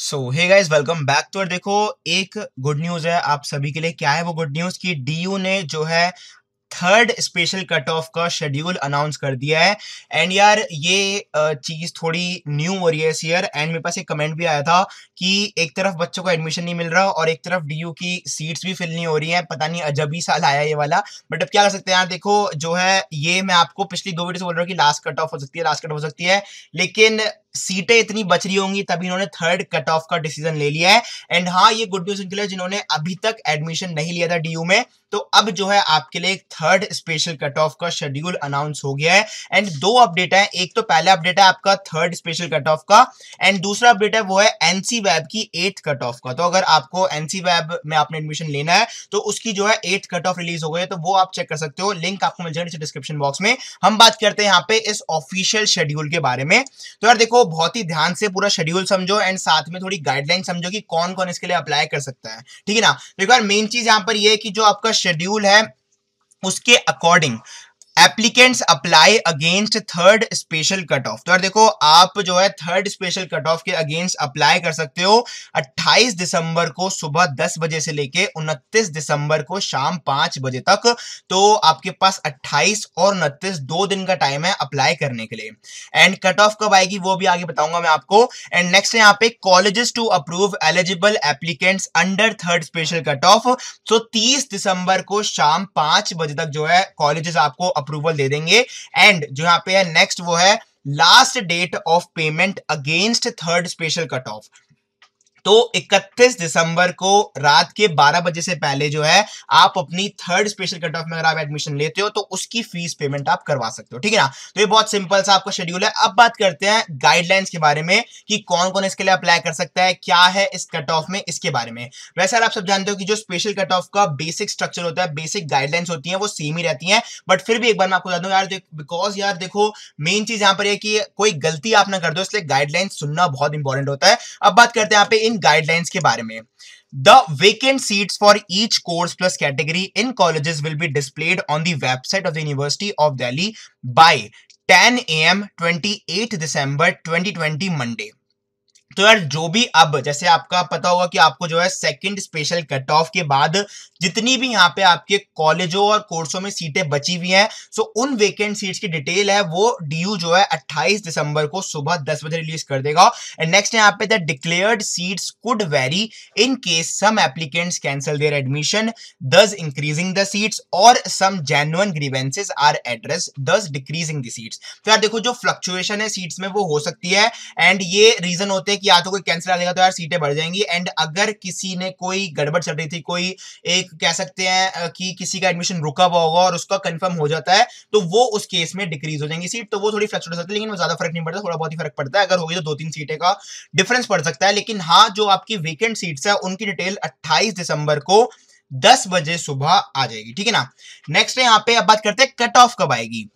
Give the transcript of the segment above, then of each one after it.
सो hey guys welcome back uh देखो एक good news है आप सभी के लिए क्या है वो गुड न्यूज कि डीयू ने जो है थर्ड स्पेशल कट ऑफ का शेड्यूल अनाउंस कर दिया है एंड यार ये चीज़ थोड़ी न्यू हो रही है इस ईयर एंड मेरे पास एक कमेंट भी आया था कि एक तरफ बच्चों को एडमिशन नहीं मिल रहा और एक तरफ डीयू की सीट्स भी फिल नहीं हो रही हैं पता नहीं अजब ही साल आया ये वाला बट अब क्या कर सकते हैं यार देखो जो है ये मैं आपको पिछली दो वीडियो से बोल रहा हूँ कि लास्ट कट ऑफ हो सकती है लास्ट कट ऑफ हो सकती है लेकिन सीटें इतनी बच रही होंगी तभी इन्होंने थर्ड कट ऑफ का डिसीजन ले लिया है एंड हाँ ये गुड न्यूज इनके लिए जिन्होंने अभी तक एडमिशन नहीं लिया था डीयू में तो अब जो है आपके लिए एक थर्ड स्पेशल कट ऑफ का शेड्यूल अनाउंस हो गया है एंड दो अपडेट है एक तो पहला अपडेट है आपका थर्ड स्पेशल कट ऑफ का एंड दूसरा अपडेट है वो है एनसी वैब की एथ कट ऑफ का तो अगर आपको एनसी वैब में आपने एडमिशन लेना है तो उसकी जो है एथ कट ऑफ रिलीज हो गई है तो वो आप चेक कर सकते हो लिंक आपको मिल जाएगा डिस्क्रिप्शन बॉक्स में हम बात करते हैं यहाँ पे इस ऑफिशियल शेड्यूल के बारे में तो यार देखो को बहुत ही ध्यान से पूरा शेड्यूल समझो एंड साथ में थोड़ी गाइडलाइन समझो कि कौन कौन इसके लिए अप्लाई कर सकता है ठीक है ना तो एक बार मेन चीज यहाँ पर यह है कि जो आपका शेड्यूल है उसके according applicants apply against third special cut off तो यार देखो आप जो है थर्ड स्पेशल कट ऑफ के अगेंस्ट अप्लाई कर सकते हो 28 दिसंबर को सुबह 10 बजे से लेके 29 दिसंबर को शाम 5 बजे तक तो आपके पास 28 और 29 दो दिन का टाइम है अप्लाई करने के लिए एंड कट ऑफ कब आएगी वो भी आगे बताऊंगा मैं आपको एंड नेक्स्ट यहाँ पे colleges to approve eligible applicants under third special cut off तो तीस दिसंबर को शाम पांच बजे तक जो है कॉलेजेस आपको अप्रूवल दे देंगे एंड जो यहाँ पे है नेक्स्ट वो है last date of payment against third special cut off तो 31 दिसंबर को रात के 12 बजे से पहले जो है आप अपनी थर्ड स्पेशल कट ऑफ में अगर आप एडमिशन लेते हो तो उसकी फीस पेमेंट आप करवा सकते हो ठीक है ना तो ये बहुत सिंपल सा आपका शेड्यूल है अब बात करते हैं गाइडलाइंस के बारे में कि कौन कौन इसके लिए अप्लाई कर सकता है क्या है इस कट ऑफ में इसके बारे में वैसे आप सब जानते हो कि जो स्पेशल कट ऑफ का बेसिक स्ट्रक्चर होता है बेसिक गाइडलाइंस होती है वो सेम ही रहती है बट फिर भी एक बार मैं आपको जानता हूँ यार बिकॉज यार देखो मेन चीज यहाँ पर है कि कोई गलती आप ना कर दो इसलिए गाइडलाइंस सुनना बहुत इंपॉर्टेंट होता है अब बात करते हैं यहाँ पे इन गाइडलाइंस के बारे में the vacant seats for each course plus category in colleges will be displayed on the website of the university of Delhi by 10 a.m. December twenty 2020 Monday तो यार जो भी अब जैसे आपका पता होगा कि आपको जो है सेकंड स्पेशल कट ऑफ के बाद जितनी भी यहाँ पे आपके कॉलेजों और कोर्सों में सीटें बची हुई हैं सो उन वेकेंट सीट्स की डिटेल है वो डीयू जो है 28 दिसंबर को सुबह 10 बजे रिलीज कर देगा एंड नेक्स्ट यहाँ पे the declared seats could vary in case some applicants cancel their admission thus increasing the seats और some genuine grievances are address thus decreasing the seats तो यार देखो जो फ्लक्चुएशन है सीट्स में वो हो सकती है एंड ये रीजन होते हैं कि या तो कोई कैंसिल आ जाएगा तो यार सीटें बढ़ जाएंगी एंड अगर किसी ने कोई गड़बड़ चल रही थी कोई एक कह सकते हैं कि किसी का एडमिशन रुका हुआ होगा और उसका कंफर्म हो जाता है तो वो उस केस में डिक्रीज हो जाएंगी सीट तो वो थोड़ी फ्लक्चुएट हो सकती है लेकिन ज्यादा फर्क नहीं पड़ता थोड़ा बहुत ही फर्क पड़ता है अगर होगी तो दो तीन सीटें का डिफरेंस पड़ सकता है लेकिन हाँ जो आपकी वेकेंट सीट्स है उनकी डिटेल अट्ठाईस दिसंबर को दस बजे सुबह आ जाएगी ठीक है ना नेक्स्ट यहाँ पे अब बात करते हैं कट ऑफ कब आएगी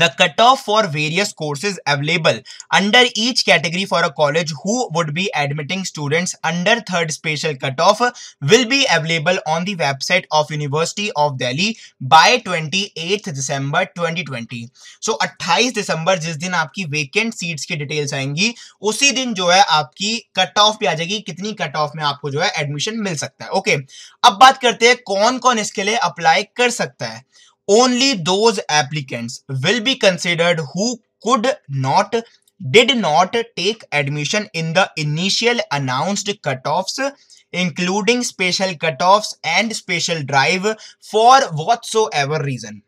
the cutoff for various courses available under each category for a college who would be admitting students under third special cutoff will be available on the website of University of Delhi by 28th December 2020 so so, 28 दिसंबर जिस दिन आपकी vacant seats की details आएंगी उसी दिन जो है आपकी कट ऑफ भी आ जाएगी कितनी कट ऑफ में आपको जो है एडमिशन मिल सकता है ओके okay, अब बात करते हैं कौन कौन इसके लिए अप्लाई कर सकता है only those applicants will be considered who could not did not take admission in the initial announced cutoffs including special cutoffs and special drive for whatsoever reason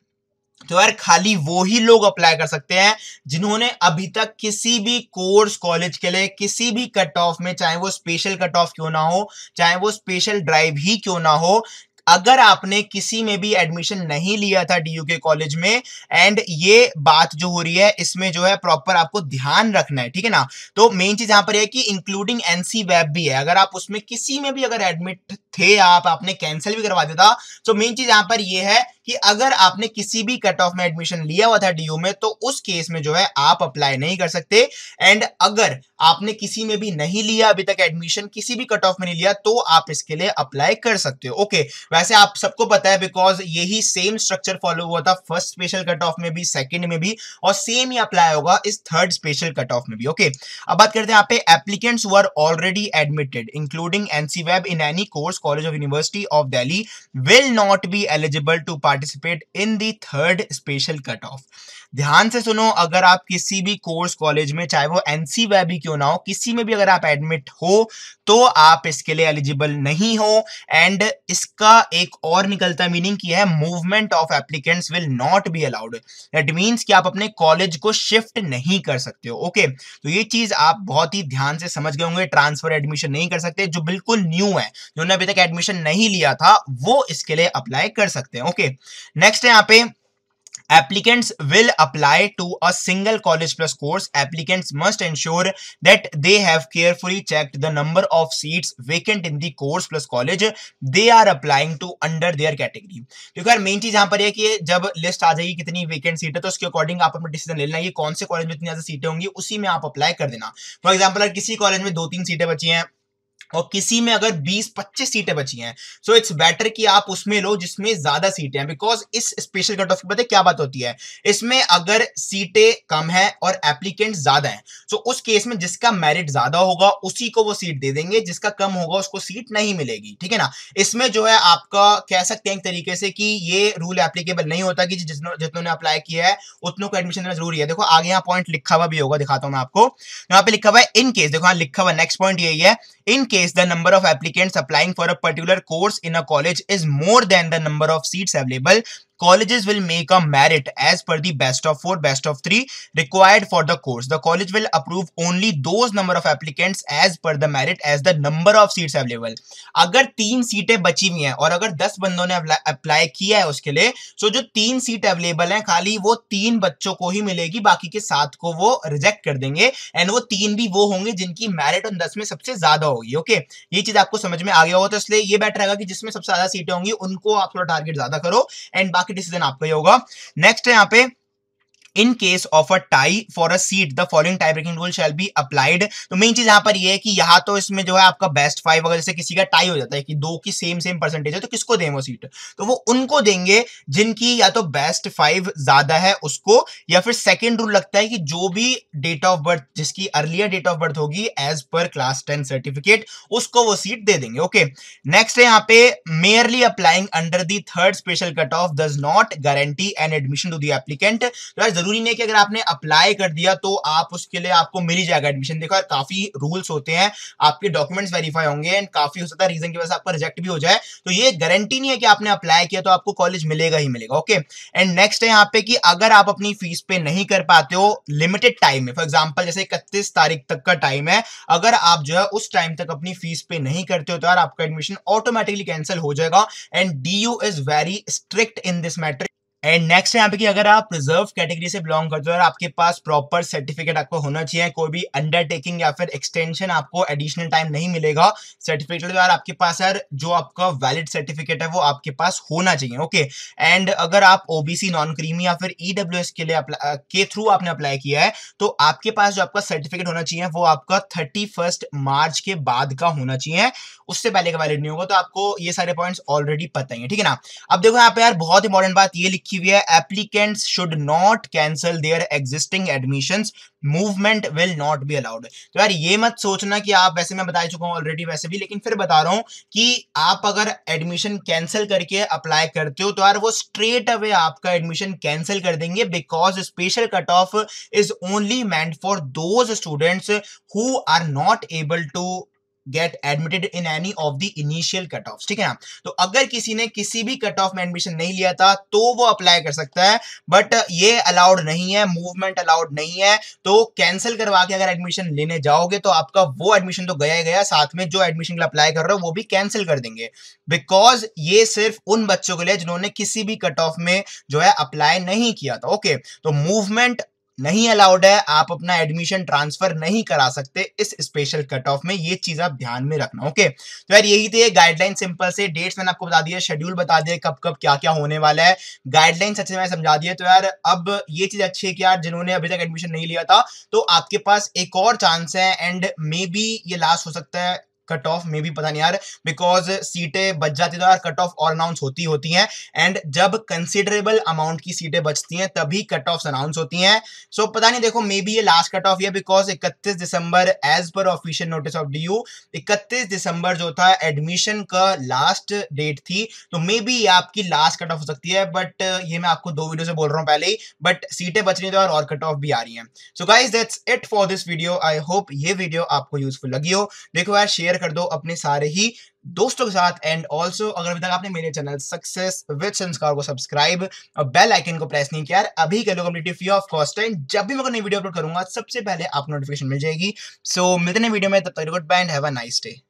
तो यार खाली वो ही लोग अप्लाई कर सकते हैं जिन्होंने अभी तक किसी भी कोर्स कॉलेज के लिए किसी भी कट ऑफ में चाहे वो स्पेशल कट ऑफ क्यों ना हो चाहे वो स्पेशल ड्राइव ही क्यों ना हो अगर आपने किसी में भी एडमिशन नहीं लिया था डीयू के कॉलेज में एंड ये बात जो हो रही है इसमें जो है प्रॉपर आपको ध्यान रखना है ठीक है ना तो मेन चीज यहां पर है कि इंक्लूडिंग एनसी वेब भी है अगर आप उसमें किसी में भी अगर एडमिट थे आप आपने कैंसिल भी करवा दिया था तो मेन चीज यहां पर यह है कि अगर आपने किसी भी कट ऑफ में एडमिशन लिया हुआ था डीयू में तो उस केस में जो है आप अप्लाई नहीं कर सकते एंड अगर आपने किसी में भी नहीं लिया अभी तक एडमिशन किसी भी कट ऑफ में नहीं लिया तो आप इसके लिए अप्लाई कर सकते हो ओके वैसे आप सबको पता है बिकॉज यही सेम स्ट्रक्चर फॉलो हुआ था फर्स्ट स्पेशल कट ऑफ में भी सेकेंड में भी और सेम ही अप्लाई होगा इस थर्ड स्पेशल कट ऑफ में भी ओके अब बात करते हैं यहाँ पे applicants already admitted including NC web in any course college of university of Delhi will not be eligible to part participate in the third special cutoff. ध्यान से सुनो अगर आप किसी भी कोर्स कॉलेज में चाहे वो एनसी वैबी क्यों ना हो किसी में भी अगर आप एडमिट हो तो आप इसके लिए एलिजिबल नहीं हो एंड इसका एक और निकलता मीनिंग की है movement of applicants will not be allowed that means कि आप अपने कॉलेज को शिफ्ट नहीं कर सकते हो ओके okay? तो ये चीज आप बहुत ही ध्यान से समझ गए होंगे ट्रांसफर एडमिशन नहीं कर सकते जो बिल्कुल न्यू है जिन्होंने अभी तक एडमिशन नहीं लिया था वो इसके लिए अप्लाई कर सकते हैं ओके नेक्स्ट है यहाँ पे applicants will apply to a single college plus course applicants must ensure that they have carefully checked the number of seats vacant in the course plus college they are applying to under their category क्योंकि यार main चीज यहाँ पर है कि जब list आ जाएगी कितनी वेकेंट सीट है तो उसके अकॉर्डिंग आप अपना डिसीजन ले लेना ये कौन से कॉलेज में इतनी ज्यादा सीटें होंगी उसी में आप अप्लाई कर देना फॉर एग्जाम्पल किसी कॉलेज में दो तीन सीटें बची हैं और किसी में अगर 20-25 सीटें बची हैं सो इट्स बेटर कि आप उसमें लो जिसमें ज्यादा सीटें हैं बिकॉज इस स्पेशल कट ऑफ की पता क्या बात होती है इसमें अगर सीटें कम है और एप्लीकेंट ज्यादा है सो so उस केस में जिसका मेरिट ज्यादा होगा उसी को वो सीट दे देंगे जिसका कम होगा उसको सीट नहीं मिलेगी ठीक है ना इसमें जो है आपका कह सकते हैं एक तरीके से कि ये रूल एप्लीकेबल नहीं होता कि जितनों ने अप्लाई किया है उतनों को एडमिशन देना जरूरी है देखो आगे यहाँ पॉइंट लिखा हुआ भी होगा दिखाता हूँ मैं आपको यहाँ पे लिखा हुआ है इनकेस देखो यहाँ लिखा हुआ नेक्स्ट पॉइंट यही है in case case, the number of applicants applying for a particular course in a college is more than the number of seats available, colleges will make a merit as per the best of 4 best of 3 required for the course the college will approve only those number of applicants as per the merit as the number of seats available अगर तीन सीटें बची हुई हैं और अगर दस बंदों ने अप्लाई किया है उसके लिए सो so जो तीन सीट अवेलेबल है खाली वो तीन बच्चों को ही मिलेगी बाकी के सात को वो रिजेक्ट कर देंगे एंड वो तीन भी वो होंगे जिनकी मेरिट उन दस में सबसे ज्यादा होगी ओके ये चीज आपको समझ में आ गया हो तो इसलिए ये बेटर रहेगा कि जिसमें सबसे ज्यादा सीटें होंगी उनको आप थोड़ा टारगेट ज्यादा करो एंड बाकी बाकी डिसीजन आपका ही होगा नेक्स्ट है यहाँ पे in case of a tie for a seat the following tie breaking rule shall be applied तो मेन चीज यहां पर यह है कि यहां तो इसमें जो है आपका बेस्ट फाइव अगर जैसे किसी का टाई हो जाता है कि दो की सेम सेम परसेंटेज है तो किसको दें वो सीट तो वो उनको देंगे जिनकी या तो बेस्ट फाइव ज्यादा है उसको या फिर सेकेंड रूल लगता है कि जो भी डेट ऑफ बर्थ जिसकी अर्लियर डेट ऑफ बर्थ होगी as per class ten certificate उसको वो सीट दे देंगे ओके नेक्स्ट है यहाँ पे merely applying under third special cut off that not guarantee an admission to the applicant जरूर जरूरी नहीं कि अगर आपने अप्लाई कर दिया तो आप उसके लिए आपको मिल ही जाएगा एडमिशन देखो काफी रूल्स होते हैं आपके डॉक्यूमेंट्स वेरीफाई होंगे एंड काफी हो सकता है रीजन की वजह से आपका रिजेक्ट भी हो जाए तो ये गारंटी नहीं है कि आपने अप्लाई किया तो आपको कॉलेज मिलेगा ही मिलेगा ओके एंड नेक्स्ट है यहाँ पे कि अगर आप अपनी फीस पे नहीं कर पाते हो लिमिटेड टाइम में फॉर एग्जाम्पल जैसे इकतीस तारीख तक का टाइम है अगर आप जो है उस टाइम तक अपनी फीस पे नहीं करते हो तो यार आपका एडमिशन ऑटोमेटिकली कैंसिल हो जाएगा and D is very strict in this matter and next यहाँ पे कि अगर आप रिजर्व कैटेगरी से बिलोंग करते हो और आपके पास प्रॉपर सर्टिफिकेट आपको होना चाहिए कोई भी अंडरटेकिंग या फिर एक्सटेंशन आपको एडिशनल टाइम नहीं मिलेगा सर्टिफिकेट यार आपके पास यार जो आपका वैलिड सर्टिफिकेट है वो आपके पास होना चाहिए ओके okay? एंड अगर आप ओबीसी नॉन क्रीमी या फिर ई e के लिए के थ्रू आपने अप्लाई किया है तो आपके पास जो आपका सर्टिफिकेट होना चाहिए वो आपका थर्टी मार्च के बाद का होना चाहिए उससे पहले का वैलिड नहीं होगा तो आपको ये सारे पॉइंट्स ऑलरेडी पता ही है ठीक है ना अब देखो यहाँ पे यार बहुत इंपॉर्टेंट बात ये लिखी हुई है applicants should not cancel their existing admission movement will not be allowed तो यार ये मत सोचना कि आप वैसे मैं बता चुका हूँ ऑलरेडी वैसे भी लेकिन फिर बता रहा हूँ कि आप अगर एडमिशन कैंसिल करके अप्लाई करते हो तो यार वो स्ट्रेट अवे आपका एडमिशन कैंसिल कर देंगे because special cut off is only meant for those students who are not able to get admitted in any of the initial cut off ठीक है तो अगर किसी ने किसी भी कट ऑफ में एडमिशन नहीं लिया था तो वो अप्लाई कर सकता है बट ये अलाउड नहीं है मूवमेंट अलाउड नहीं है तो कैंसिल करवा के अगर एडमिशन लेने जाओगे तो आपका वो एडमिशन तो गया ही गया साथ में जो एडमिशन के लिए अप्लाई कर रहे हो वो भी कैंसिल कर देंगे बिकॉज ये सिर्फ उन बच्चों के लिए जिन्होंने किसी भी कट ऑफ में जो है अप्लाई नहीं किया था ओके तो मूवमेंट नहीं अलाउड है आप अपना एडमिशन ट्रांसफर नहीं करा सकते इस स्पेशल कट ऑफ में ये चीज आप ध्यान में रखना ओके तो यार यही थे गाइडलाइन सिंपल से डेट्स मैंने आपको बता दिया शेड्यूल बता दिया कब कब क्या क्या होने वाला है गाइडलाइंस अच्छे मैंने समझा दिए तो यार अब ये चीज अच्छी है कि यार जिन्होंने अभी तक एडमिशन नहीं लिया था तो आपके पास एक और चांस है एंड मे बी ये लास्ट हो सकता है कट ऑफ में भी पता नहीं यार बिकॉज सीटें बच जाती तो यार कट ऑफ और अनाउंस होती होती हैं एंड जब कंसिडरेबल अमाउंट की सीटें बचती हैं तभी कट ऑफ अनाउंस होती हैं सो so, पता नहीं देखो मे बी ये लास्ट कट ऑफ है बिकॉज इकतीस दिसंबर as per official notice of D U इकतीस दिसंबर जो था एडमिशन का लास्ट डेट थी तो मे बी आपकी लास्ट कट ऑफ हो सकती है बट ये मैं आपको दो वीडियो से बोल रहा हूँ पहले ही बट सीटें बच रही तो और कट ऑफ भी आ रही हैं so guys that's it for this video I hope ये वीडियो आपको यूजफुल लगी हो देखो यार शेयर कर दो अपने सारे ही दोस्तों के साथ एंड ऑल्सो अगर अभी तक आपने मेरे चैनल सक्सेस विद संस्कार को सब्सक्राइब और बेल आइकन को प्रेस नहीं किया अभी कर लो completely free of cost and जब भी मैं नई वीडियो अपलोड करूंगा सबसे पहले आपको नोटिफिकेशन मिल जाएगी सो so, मिलते हैं वीडियो में तब तक goodbye and have a nice day